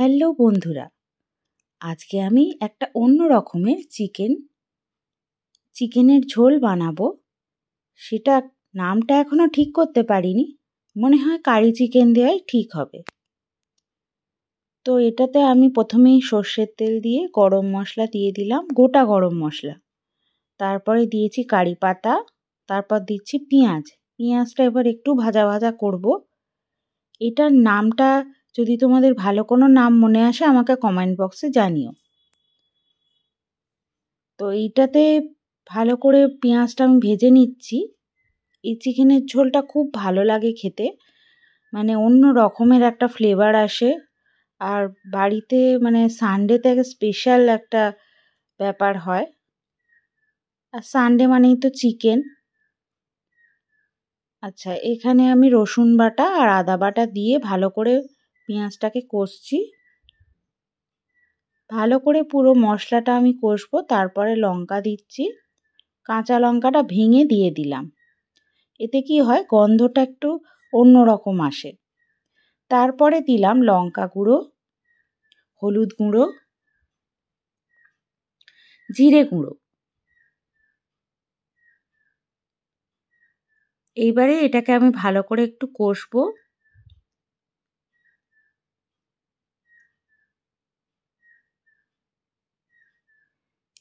hello বন্ধুরা আজকে আমি একটা অন্য রকমের চিকেন চিকেনের ঝোল বানাবো সেটা নামটা এখনও ঠিক করতে পারিনি মনে হয় কারি চিকেন দেওয়াই ঠিক হবে তো এটাতে আমি প্রথমেই সর্ষের তেল দিয়ে গরম মশলা দিয়ে দিলাম গোটা গরম মশলা তারপরে দিয়েছি কারি পাতা তারপর দিচ্ছি পেঁয়াজ পেঁয়াজটা এবার একটু ভাজা ভাজা করব এটার নামটা যদি তোমাদের ভালো কোনো নাম মনে আসে আমাকে কমেন্ট বক্সে জানিও তো এইটাতে ভালো করে পেঁয়াজটা আমি ভেজে নিচ্ছি এই চিকেনের ঝোলটা খুব ভালো লাগে খেতে মানে অন্য রকমের একটা ফ্লেভার আসে আর বাড়িতে মানে সানডেতে একটা স্পেশাল একটা ব্যাপার হয় আর সানডে মানেই তো চিকেন আচ্ছা এখানে আমি রসুন বাটা আর আদা বাটা দিয়ে ভালো করে পেঁয়াজটাকে কষছি ভালো করে পুরো মশলাটা আমি কষবো তারপরে লঙ্কা দিচ্ছি কাঁচা লঙ্কাটা ভেঙে দিয়ে দিলাম এতে কি হয় গন্ধটা একটু অন্যরকম আসে তারপরে দিলাম লঙ্কা গুঁড়ো হলুদ গুঁড়ো জিরে গুঁড়ো এইবারে এটাকে আমি ভালো করে একটু কষবো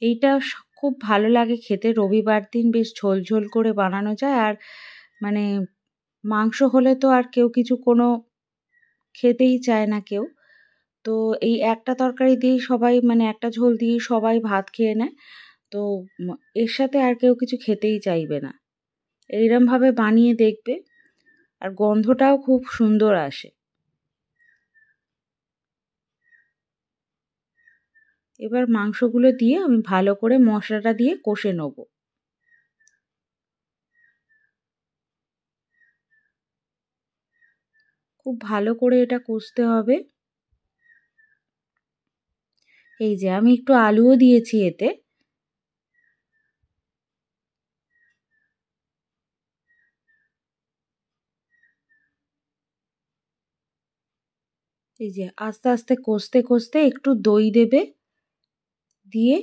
এইটা খুব ভালো লাগে খেতে রবিবার দিন বেশ ঝোল ঝোল করে বানানো যায় আর মানে মাংস হলে তো আর কেউ কিছু কোনো খেতেই চায় না কেউ তো এই একটা তরকারি দিয়েই সবাই মানে একটা ঝোল দিয়েই সবাই ভাত খেয়ে নেয় তো এর সাথে আর কেউ কিছু খেতেই চাইবে না এইরমভাবে বানিয়ে দেখবে আর গন্ধটাও খুব সুন্দর আসে এবার মাংসগুলো দিয়ে আমি ভালো করে মশলাটা দিয়ে কষে নেব খুব ভালো করে এটা কষতে হবে এই যে আমি একটু আলুও দিয়েছি এতে এই যে আস্তে আস্তে কষতে কষতে একটু দই দেবে দিয়ে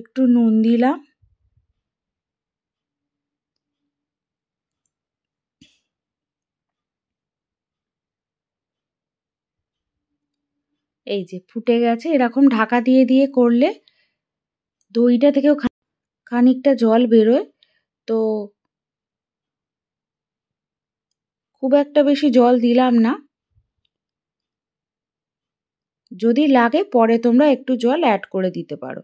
একটু নুন দিলাম এই যে ফুটে গেছে এরকম ঢাকা দিয়ে দিয়ে করলে দইটা থেকেও খানিকটা জল বেরোয় তো খুব একটা বেশি জল দিলাম না যদি লাগে পরে তোমরা একটু জল অ্যাড করে দিতে পারো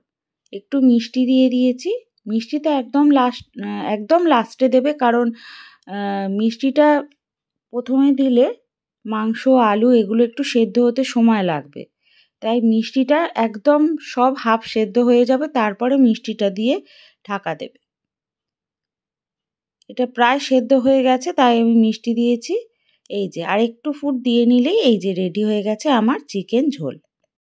একটু মিষ্টি দিয়ে দিয়েছি মিষ্টিটা একদম লাস্ট একদম লাস্টে দেবে কারণ মিষ্টিটা প্রথমে দিলে মাংস আলু এগুলো একটু সেদ্ধ হতে সময় লাগবে তাই মিষ্টিটা একদম সব হাফ সেদ্ধ হয়ে যাবে তারপরে মিষ্টিটা দিয়ে ঢাকা দেবে এটা প্রায় সেদ্ধ হয়ে গেছে তাই আমি মিষ্টি দিয়েছি এই যে আর একটু ফুট দিয়ে নিলেই এই যে রেডি হয়ে গেছে আমার চিকেন ঝোল